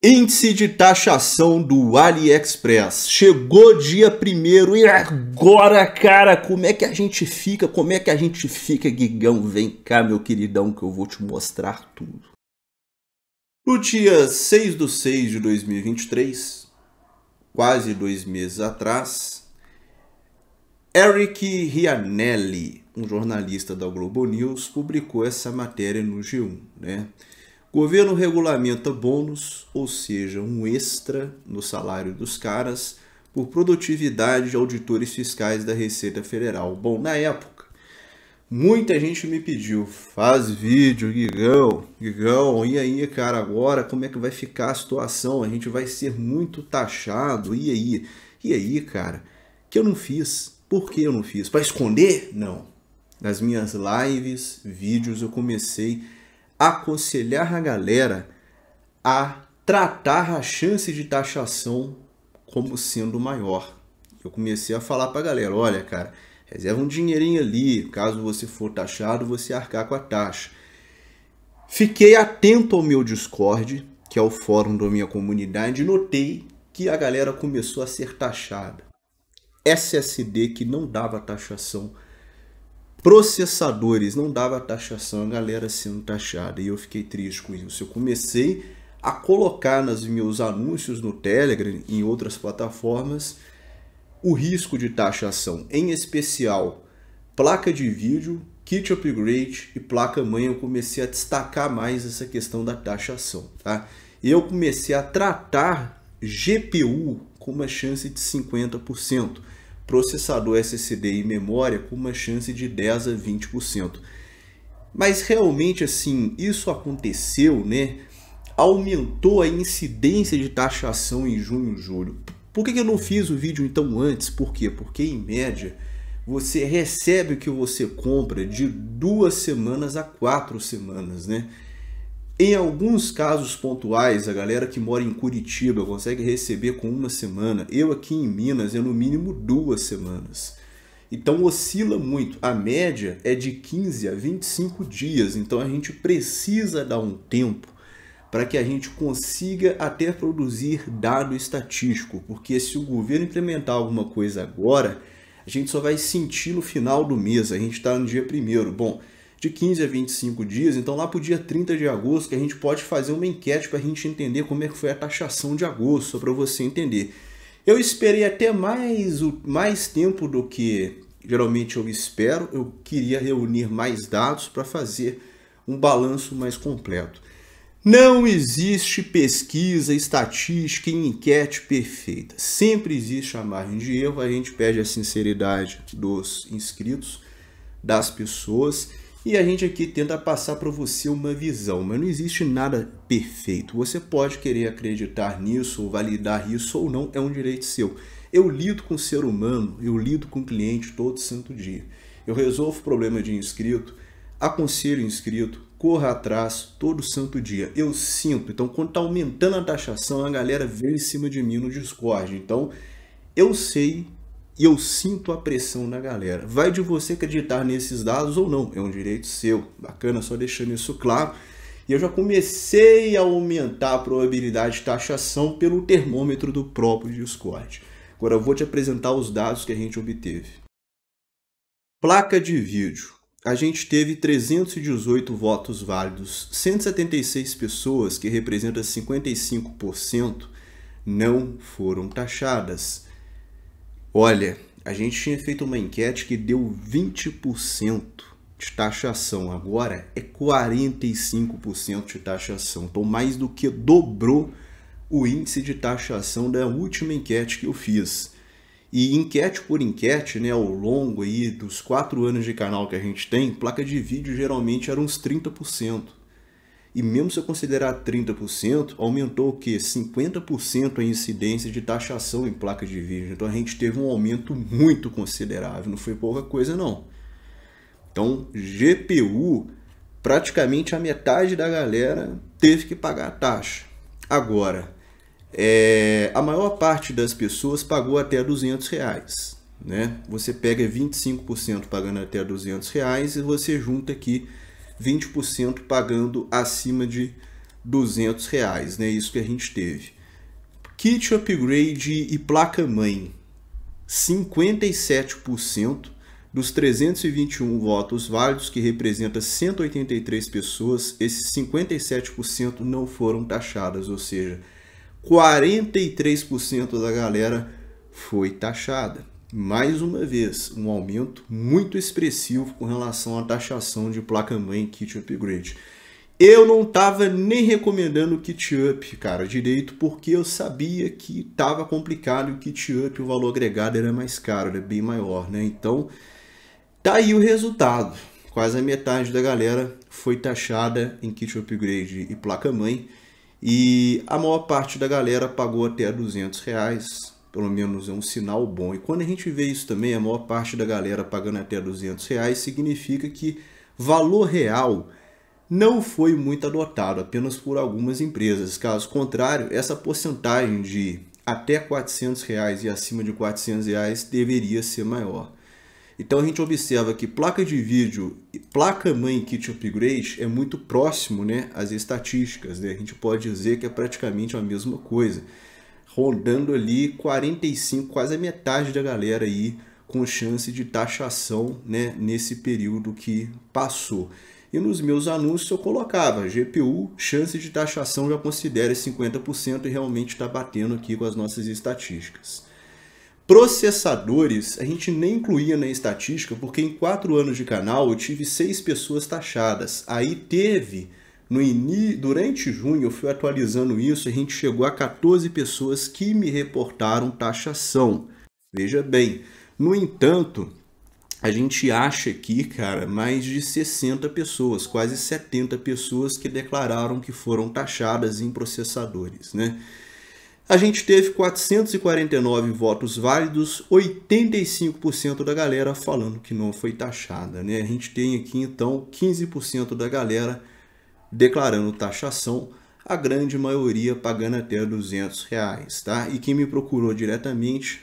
Índice de taxação do AliExpress. Chegou dia primeiro e agora, cara, como é que a gente fica? Como é que a gente fica, Guigão? Vem cá, meu queridão, que eu vou te mostrar tudo. No dia 6 de 6 de 2023, quase dois meses atrás, Eric Rianelli, um jornalista da Globo News, publicou essa matéria no G1, né? Governo regulamenta bônus, ou seja, um extra no salário dos caras por produtividade de auditores fiscais da Receita Federal. Bom, na época, muita gente me pediu, faz vídeo, Guigão, Guigão, e aí, cara, agora como é que vai ficar a situação? A gente vai ser muito taxado, e aí? E aí, cara, que eu não fiz. Por que eu não fiz? Para esconder? Não. Nas minhas lives, vídeos, eu comecei a aconselhar a galera a tratar a chance de taxação como sendo maior. Eu comecei a falar para a galera, olha cara, reserva um dinheirinho ali, caso você for taxado, você arcar com a taxa. Fiquei atento ao meu Discord, que é o fórum da minha comunidade, e notei que a galera começou a ser taxada. SSD que não dava taxação processadores, não dava taxação, a galera sendo taxada. E eu fiquei triste com isso. Eu comecei a colocar nos meus anúncios no Telegram e em outras plataformas o risco de taxação, em especial placa de vídeo, kit upgrade e placa mãe. Eu comecei a destacar mais essa questão da taxação, tá? Eu comecei a tratar GPU com uma chance de 50% processador SSD e memória com uma chance de 10 a 20%. Mas realmente assim, isso aconteceu, né? Aumentou a incidência de taxação em junho e julho. Por que eu não fiz o vídeo então antes? Por quê? Porque em média você recebe o que você compra de duas semanas a quatro semanas, né? Em alguns casos pontuais, a galera que mora em Curitiba consegue receber com uma semana. Eu aqui em Minas é no mínimo duas semanas. Então oscila muito. A média é de 15 a 25 dias. Então a gente precisa dar um tempo para que a gente consiga até produzir dado estatístico, porque se o governo implementar alguma coisa agora, a gente só vai sentir no final do mês. A gente está no dia primeiro. Bom, de 15 a 25 dias. Então, lá para o dia 30 de agosto, que a gente pode fazer uma enquete para a gente entender como é que foi a taxação de agosto, só para você entender. Eu esperei até mais, mais tempo do que geralmente eu espero, eu queria reunir mais dados para fazer um balanço mais completo. Não existe pesquisa, estatística e enquete perfeita. Sempre existe a margem de erro, a gente pede a sinceridade dos inscritos, das pessoas. E a gente aqui tenta passar para você uma visão, mas não existe nada perfeito. Você pode querer acreditar nisso, ou validar isso ou não, é um direito seu. Eu lido com o ser humano, eu lido com o cliente todo santo dia. Eu resolvo o problema de inscrito, aconselho inscrito, corra atrás todo santo dia. Eu sinto. Então, quando está aumentando a taxação, a galera veio em cima de mim no Discord. Então, eu sei e eu sinto a pressão da galera. Vai de você acreditar nesses dados ou não, é um direito seu. Bacana, só deixando isso claro. E eu já comecei a aumentar a probabilidade de taxação pelo termômetro do próprio Discord. Agora eu vou te apresentar os dados que a gente obteve. Placa de vídeo. A gente teve 318 votos válidos, 176 pessoas, que representa 55%, não foram taxadas. Olha, a gente tinha feito uma enquete que deu 20% de taxação, agora é 45% de taxação. Então, mais do que dobrou o índice de taxação da última enquete que eu fiz. E enquete por enquete, né, ao longo aí dos quatro anos de canal que a gente tem, placa de vídeo geralmente era uns 30%. E mesmo se eu considerar 30%, aumentou o que? 50% a incidência de taxação em placas de vídeo. Então a gente teve um aumento muito considerável, não foi pouca coisa não. Então, GPU, praticamente a metade da galera teve que pagar a taxa. Agora, é, a maior parte das pessoas pagou até 200 reais. Né? Você pega 25% pagando até 200 reais e você junta aqui 20% pagando acima de 200 reais, né? Isso que a gente teve. Kit upgrade e placa mãe, 57% dos 321 votos válidos, que representa 183 pessoas, esses 57% não foram taxadas, ou seja, 43% da galera foi taxada mais uma vez, um aumento muito expressivo com relação à taxação de placa-mãe Kit Upgrade. Eu não estava nem recomendando o Kit Up, cara, direito, porque eu sabia que estava complicado e o Kit Up, o valor agregado era mais caro, era bem maior, né? Então, tá aí o resultado. Quase a metade da galera foi taxada em Kit Upgrade e placa-mãe e a maior parte da galera pagou até 200 reais, pelo menos é um sinal bom. E quando a gente vê isso também, a maior parte da galera pagando até 200 reais, significa que valor real não foi muito adotado, apenas por algumas empresas. Caso contrário, essa porcentagem de até 400 reais e acima de 400 reais deveria ser maior. Então a gente observa que placa de vídeo e placa mãe kit upgrade é muito próximo né, às estatísticas. Né? A gente pode dizer que é praticamente a mesma coisa rondando ali 45, quase a metade da galera aí com chance de taxação né, nesse período que passou. E nos meus anúncios eu colocava GPU, chance de taxação já considera 50% e realmente está batendo aqui com as nossas estatísticas. Processadores, a gente nem incluía na estatística, porque em quatro anos de canal eu tive seis pessoas taxadas. Aí teve no início Durante junho, eu fui atualizando isso, a gente chegou a 14 pessoas que me reportaram taxação. Veja bem. No entanto, a gente acha aqui, cara, mais de 60 pessoas, quase 70 pessoas que declararam que foram taxadas em processadores, né? A gente teve 449 votos válidos, 85% da galera falando que não foi taxada, né? A gente tem aqui então 15% da galera declarando taxação, a grande maioria pagando até 200 reais, tá? E quem me procurou diretamente,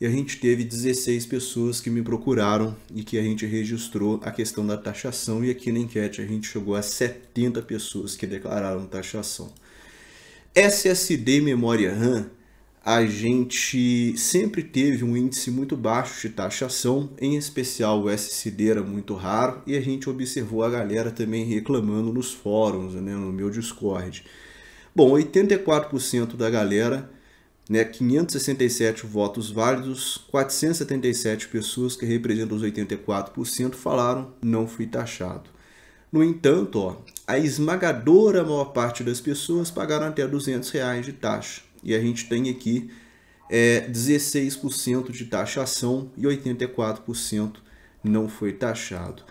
e a gente teve 16 pessoas que me procuraram e que a gente registrou a questão da taxação e aqui na enquete a gente chegou a 70 pessoas que declararam taxação. SSD memória RAM a gente sempre teve um índice muito baixo de taxação, em especial o SCD era muito raro, e a gente observou a galera também reclamando nos fóruns, né, no meu Discord. Bom, 84% da galera, né, 567 votos válidos, 477 pessoas que representam os 84% falaram não fui taxado. No entanto, ó, a esmagadora maior parte das pessoas pagaram até 200 reais de taxa e a gente tem aqui é, 16% de taxação e 84% não foi taxado.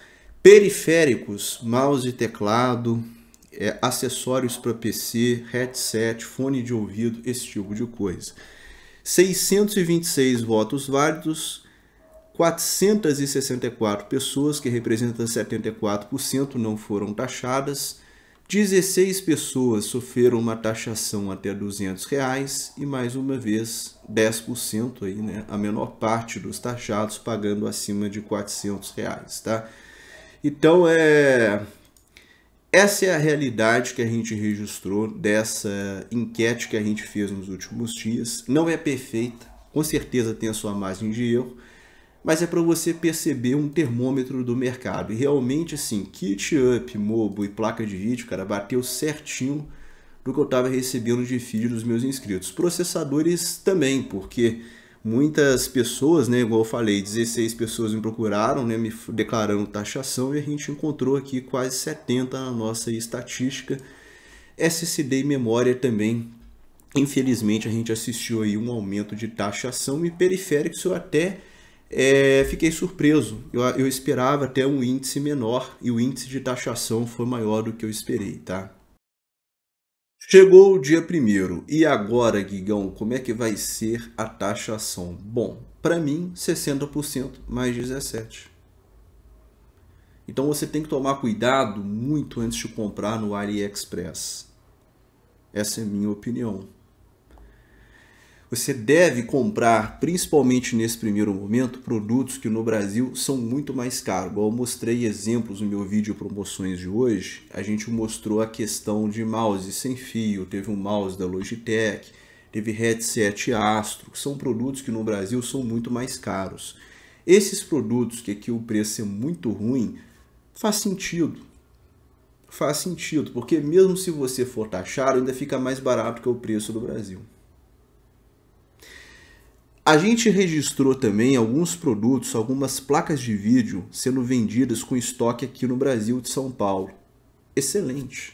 Periféricos, mouse e teclado, é, acessórios para PC, headset, fone de ouvido, esse tipo de coisa. 626 votos válidos, 464 pessoas, que representam 74%, não foram taxadas. 16 pessoas sofreram uma taxação até 200 reais e mais uma vez 10% aí, né? A menor parte dos taxados pagando acima de 400 reais, tá? Então é essa é a realidade que a gente registrou dessa enquete que a gente fez nos últimos dias. Não é perfeita, com certeza tem a sua margem de erro mas é para você perceber um termômetro do mercado. E realmente, assim, kit up, mobo e placa de vídeo, cara, bateu certinho do que eu estava recebendo de feed dos meus inscritos. Processadores também, porque muitas pessoas, né, igual eu falei, 16 pessoas me procuraram, né, me declarando taxação e a gente encontrou aqui quase 70 na nossa estatística. SSD e memória também. Infelizmente a gente assistiu aí um aumento de taxação e periféricos eu até é, fiquei surpreso. Eu, eu esperava até um índice menor e o índice de taxação foi maior do que eu esperei, tá? Chegou o dia primeiro. E agora, Guigão, como é que vai ser a taxação? Bom, para mim, 60% mais 17. Então você tem que tomar cuidado muito antes de comprar no AliExpress. Essa é a minha opinião. Você deve comprar, principalmente nesse primeiro momento, produtos que no Brasil são muito mais caros. Eu mostrei exemplos no meu vídeo promoções de hoje. A gente mostrou a questão de mouse sem fio, teve um mouse da Logitech, teve headset Astro, que são produtos que no Brasil são muito mais caros. Esses produtos que aqui o preço é muito ruim, faz sentido. Faz sentido, porque mesmo se você for taxado, ainda fica mais barato que o preço do Brasil. A gente registrou também alguns produtos, algumas placas de vídeo sendo vendidas com estoque aqui no Brasil de São Paulo. Excelente.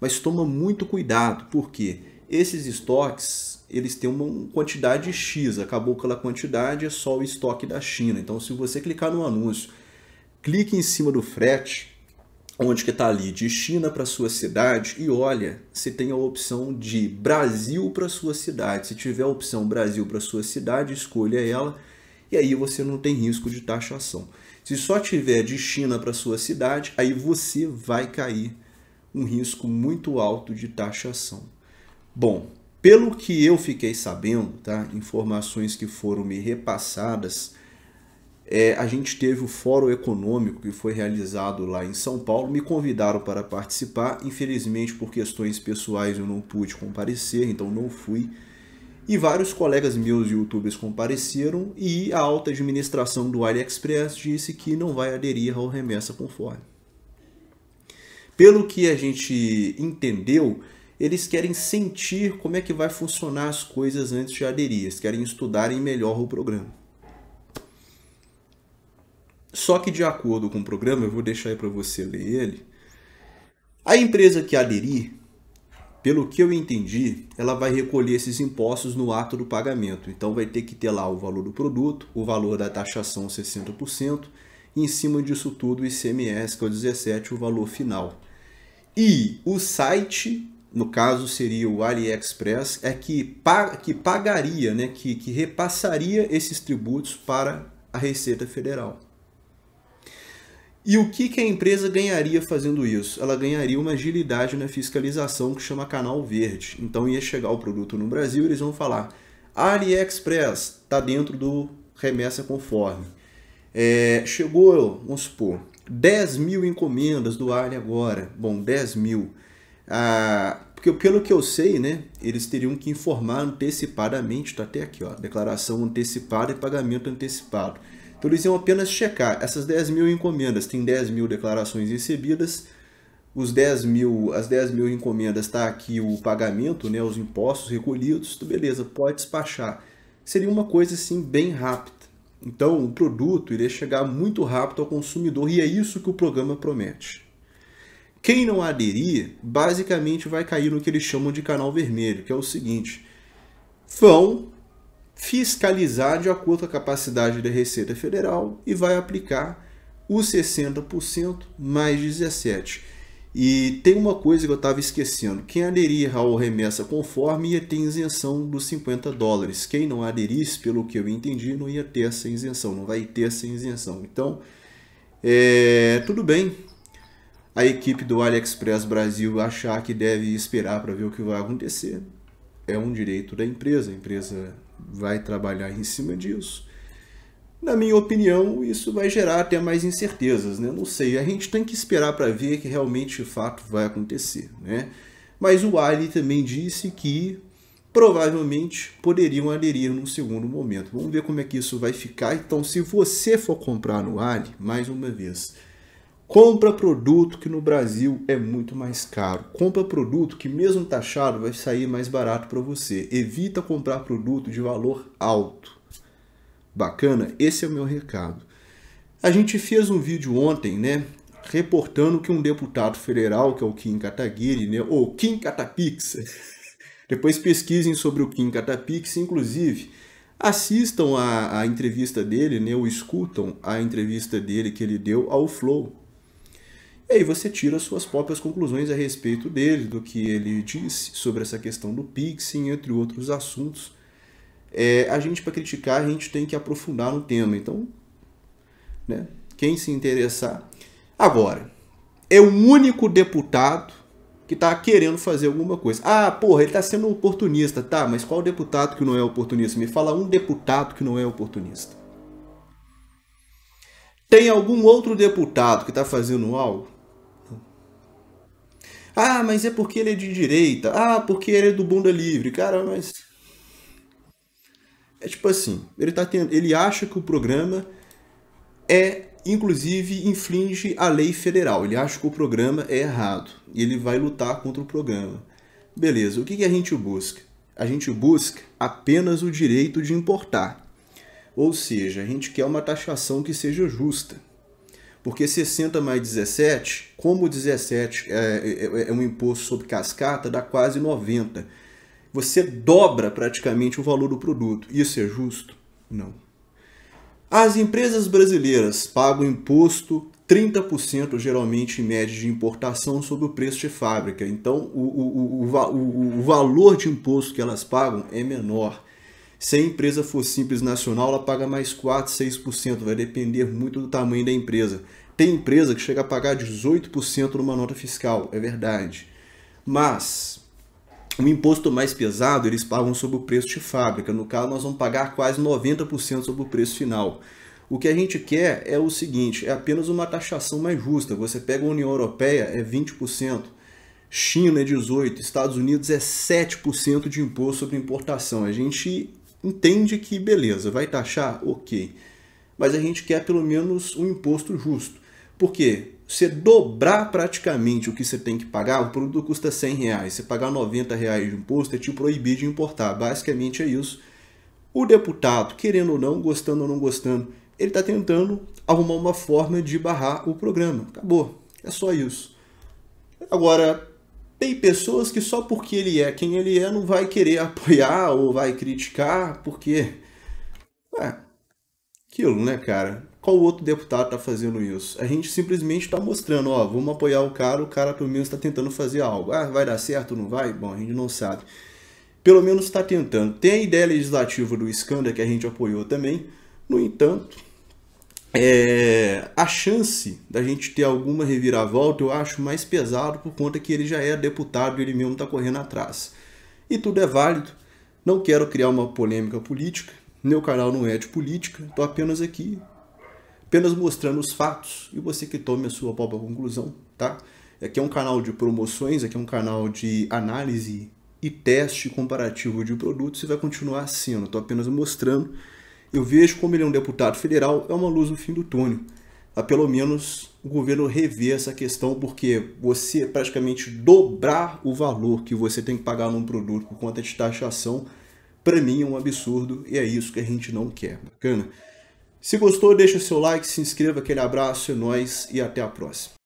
Mas toma muito cuidado, porque esses estoques, eles têm uma quantidade X, acabou aquela quantidade, é só o estoque da China. Então se você clicar no anúncio, clique em cima do frete, onde que está ali de China para sua cidade e olha se tem a opção de Brasil para sua cidade. Se tiver a opção Brasil para sua cidade, escolha ela e aí você não tem risco de taxação. Se só tiver de China para sua cidade, aí você vai cair um risco muito alto de taxação. Bom, pelo que eu fiquei sabendo, tá? Informações que foram me repassadas é, a gente teve o Fórum Econômico que foi realizado lá em São Paulo. Me convidaram para participar, infelizmente por questões pessoais eu não pude comparecer, então não fui. E vários colegas meus youtubers compareceram e a alta administração do AliExpress disse que não vai aderir ao remessa conforme. Pelo que a gente entendeu, eles querem sentir como é que vai funcionar as coisas antes de aderir, eles querem estudarem melhor o programa. Só que de acordo com o programa, eu vou deixar aí para você ler ele. A empresa que aderir, pelo que eu entendi, ela vai recolher esses impostos no ato do pagamento. Então vai ter que ter lá o valor do produto, o valor da taxação 60% e em cima disso tudo o ICMS, que é o 17, o valor final. E o site, no caso seria o AliExpress, é que, que pagaria, né, que, que repassaria esses tributos para a Receita Federal. E o que, que a empresa ganharia fazendo isso? Ela ganharia uma agilidade na fiscalização que chama canal verde. Então ia chegar o produto no Brasil e eles vão falar AliExpress está dentro do remessa conforme. É, chegou, vamos supor, 10 mil encomendas do Ali agora. Bom, 10 mil. Ah, porque pelo que eu sei, né, eles teriam que informar antecipadamente, está até aqui, ó, declaração antecipada e pagamento antecipado. Então eles iam apenas checar essas 10 mil encomendas, tem 10 mil declarações recebidas, os 10 mil, as 10 mil encomendas está aqui o pagamento, né, os impostos recolhidos, então, beleza, pode despachar. Seria uma coisa assim bem rápida. Então o produto iria chegar muito rápido ao consumidor e é isso que o programa promete. Quem não aderir, basicamente vai cair no que eles chamam de canal vermelho, que é o seguinte: vão fiscalizar de acordo com a capacidade da Receita Federal e vai aplicar os 60% mais 17%. E tem uma coisa que eu estava esquecendo: quem aderir ao remessa conforme ia ter isenção dos 50 dólares. Quem não aderisse, pelo que eu entendi, não ia ter essa isenção, não vai ter essa isenção. Então, é, tudo bem a equipe do AliExpress Brasil achar que deve esperar para ver o que vai acontecer. É um direito da empresa, a empresa vai trabalhar em cima disso. Na minha opinião, isso vai gerar até mais incertezas, né? Não sei, a gente tem que esperar para ver que realmente o fato vai acontecer, né? Mas o Ali também disse que provavelmente poderiam aderir num segundo momento. Vamos ver como é que isso vai ficar. Então, se você for comprar no Ali, mais uma vez, Compra produto que no Brasil é muito mais caro. Compra produto que mesmo taxado vai sair mais barato para você. Evita comprar produto de valor alto. Bacana? Esse é o meu recado. A gente fez um vídeo ontem, né, reportando que um deputado federal, que é o Kim Kataguiri, né, ou Kim Katapix, depois pesquisem sobre o Kim Katapix, inclusive assistam a, a entrevista dele, né, ou escutam a entrevista dele que ele deu ao Flow, e aí você tira suas próprias conclusões a respeito dele, do que ele disse sobre essa questão do pixing, entre outros assuntos. É, a gente, para criticar, a gente tem que aprofundar no tema. Então, né, quem se interessar. Agora, é o único deputado que está querendo fazer alguma coisa. Ah, porra, ele está sendo oportunista, tá? Mas qual deputado que não é oportunista? Me fala um deputado que não é oportunista. Tem algum outro deputado que está fazendo algo? Ah, mas é porque ele é de direita. Ah, porque ele é do bunda livre. Cara, mas é tipo assim, ele tá tendo, ele acha que o programa é inclusive infringe a lei federal. Ele acha que o programa é errado e ele vai lutar contra o programa. Beleza, o que, que a gente busca? A gente busca apenas o direito de importar. Ou seja, a gente quer uma taxação que seja justa. Porque 60 mais 17, como 17 é, é, é um imposto sobre cascata, dá quase 90. Você dobra praticamente o valor do produto. Isso é justo? Não. As empresas brasileiras pagam imposto 30% geralmente em média de importação sobre o preço de fábrica. Então o, o, o, o, o valor de imposto que elas pagam é menor. Se a empresa for simples nacional, ela paga mais 4, 6%, vai depender muito do tamanho da empresa. Tem empresa que chega a pagar 18% numa nota fiscal, é verdade. Mas o imposto mais pesado eles pagam sobre o preço de fábrica. No caso, nós vamos pagar quase 90% sobre o preço final. O que a gente quer é o seguinte: é apenas uma taxação mais justa. Você pega a União Europeia, é 20%, China é 18%, Estados Unidos é 7% de imposto sobre importação. A gente entende que, beleza, vai taxar? Ok. Mas a gente quer pelo menos um imposto justo. Porque você dobrar praticamente o que você tem que pagar, o produto custa 100 reais, você pagar 90 reais de imposto é te proibir de importar, basicamente é isso. O deputado, querendo ou não, gostando ou não gostando, ele está tentando arrumar uma forma de barrar o programa. Acabou, é só isso. Agora, tem pessoas que só porque ele é quem ele é não vai querer apoiar ou vai criticar, porque. Ué, aquilo, né, cara? Qual outro deputado tá fazendo isso? A gente simplesmente está mostrando, ó, vamos apoiar o cara, o cara pelo menos está tentando fazer algo. Ah, vai dar certo, não vai? Bom, a gente não sabe. Pelo menos está tentando. Tem a ideia legislativa do escândalo que a gente apoiou também. No entanto, é, a chance da gente ter alguma reviravolta eu acho mais pesado por conta que ele já é deputado e ele mesmo está correndo atrás. E tudo é válido, não quero criar uma polêmica política, meu canal não é de política, estou apenas aqui, apenas mostrando os fatos e você que tome a sua própria conclusão, tá? Aqui é um canal de promoções, aqui é um canal de análise e teste comparativo de produtos e vai continuar sendo, estou apenas mostrando eu vejo como ele é um deputado federal, é uma luz no fim do túnel. A ah, pelo menos o governo rever essa questão, porque você praticamente dobrar o valor que você tem que pagar num produto por conta de taxação, para mim é um absurdo e é isso que a gente não quer. Bacana? Se gostou, deixa o seu like, se inscreva, aquele abraço, é nóis e até a próxima.